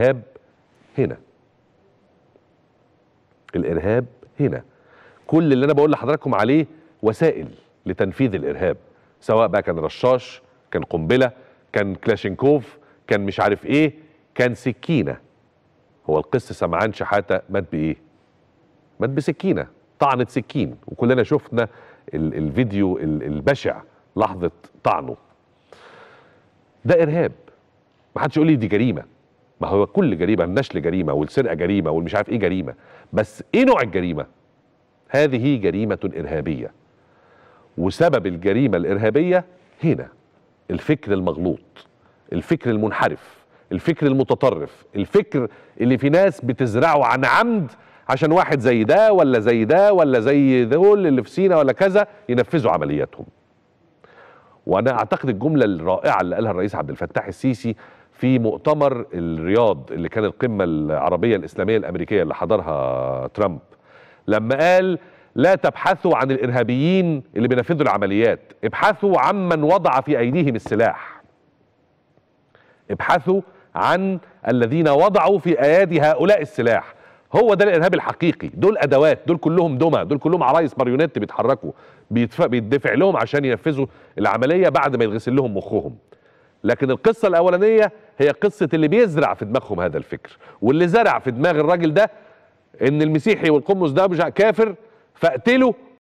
الارهاب هنا الارهاب هنا كل اللي انا بقول لحضراتكم عليه وسائل لتنفيذ الارهاب سواء بقى كان رشاش كان قنبله كان كلاشينكوف كان مش عارف ايه كان سكينه هو القس سمعان شحاته مات بايه مات بسكينه طعنه سكين وكلنا شفنا الفيديو البشع لحظه طعنه ده ارهاب محدش يقول لي دي جريمه ما هو كل جريمه النشل جريمه والسرقه جريمه والمش عارف ايه جريمه بس ايه نوع الجريمه هذه جريمه ارهابيه وسبب الجريمه الارهابيه هنا الفكر المغلوط الفكر المنحرف الفكر المتطرف الفكر اللي في ناس بتزرعه عن عمد عشان واحد زي ده ولا زي ده ولا زي دول اللي في سينا ولا كذا ينفذوا عملياتهم وانا اعتقد الجمله الرائعه اللي قالها الرئيس عبد الفتاح السيسي في مؤتمر الرياض اللي كان القمه العربيه الاسلاميه الامريكيه اللي حضرها ترامب لما قال لا تبحثوا عن الارهابيين اللي بينفذوا العمليات ابحثوا عمن وضع في ايديهم السلاح ابحثوا عن الذين وضعوا في ايادي هؤلاء السلاح هو ده الارهاب الحقيقي دول ادوات دول كلهم دمى دول كلهم عرايس ماريونيت بيتحركوا بيدفع لهم عشان ينفذوا العمليه بعد ما يتغسل لهم مخهم لكن القصه الاولانيه هي قصه اللي بيزرع في دماغهم هذا الفكر واللي زرع في دماغ الراجل ده ان المسيحي والقمص ده مش كافر فاقتله